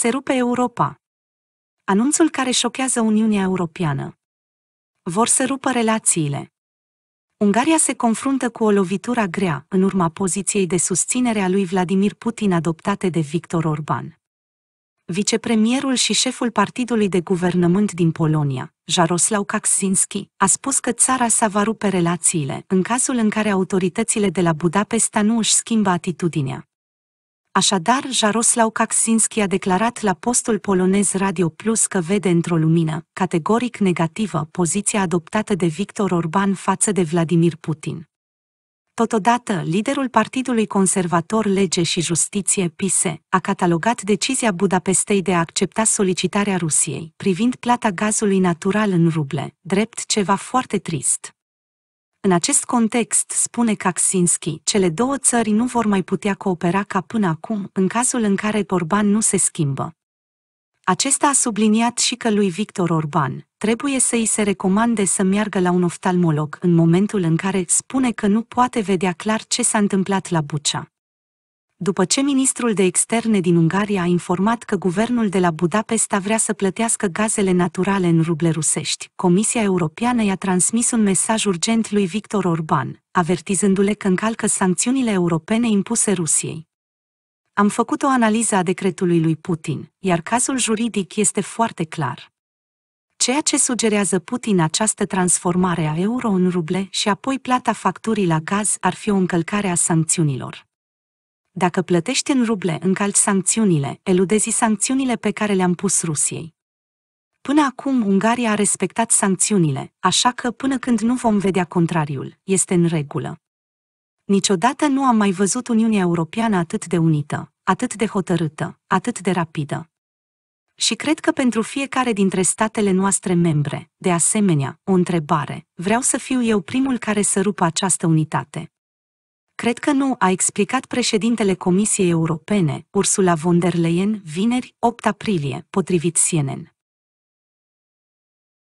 Se rupe Europa. Anunțul care șochează Uniunea Europeană. Vor să rupă relațiile. Ungaria se confruntă cu o lovitură grea în urma poziției de susținere a lui Vladimir Putin adoptate de Victor Orban. Vicepremierul și șeful partidului de guvernământ din Polonia, Jarosław Kaczynski, a spus că țara sa va rupe relațiile în cazul în care autoritățile de la Budapesta nu își schimbă atitudinea. Așadar, Jaroslav Kaczynski a declarat la postul polonez Radio Plus că vede într-o lumină categoric negativă poziția adoptată de Victor Orban față de Vladimir Putin. Totodată, liderul Partidului Conservator Lege și Justiție, PISE, a catalogat decizia Budapestei de a accepta solicitarea Rusiei privind plata gazului natural în ruble, drept ceva foarte trist. În acest context, spune Kaczynski, cele două țări nu vor mai putea coopera ca până acum, în cazul în care Orban nu se schimbă. Acesta a subliniat și că lui Victor Orban trebuie să îi se recomande să meargă la un oftalmolog în momentul în care spune că nu poate vedea clar ce s-a întâmplat la Bucea după ce ministrul de externe din Ungaria a informat că guvernul de la Budapesta vrea să plătească gazele naturale în ruble rusești, Comisia Europeană i-a transmis un mesaj urgent lui Victor Orban, avertizându-le că încalcă sancțiunile europene impuse Rusiei. Am făcut o analiză a decretului lui Putin, iar cazul juridic este foarte clar. Ceea ce sugerează Putin această transformare a euro în ruble și apoi plata facturii la gaz ar fi o încălcare a sancțiunilor. Dacă plătești în ruble, încalci sancțiunile, eludezi sancțiunile pe care le-am pus Rusiei. Până acum, Ungaria a respectat sancțiunile, așa că până când nu vom vedea contrariul, este în regulă. Niciodată nu am mai văzut Uniunea Europeană atât de unită, atât de hotărâtă, atât de rapidă. Și cred că pentru fiecare dintre statele noastre membre, de asemenea, o întrebare, vreau să fiu eu primul care să rupă această unitate cred că nu, a explicat președintele Comisiei Europene, Ursula von der Leyen, vineri, 8 aprilie, potrivit CNN.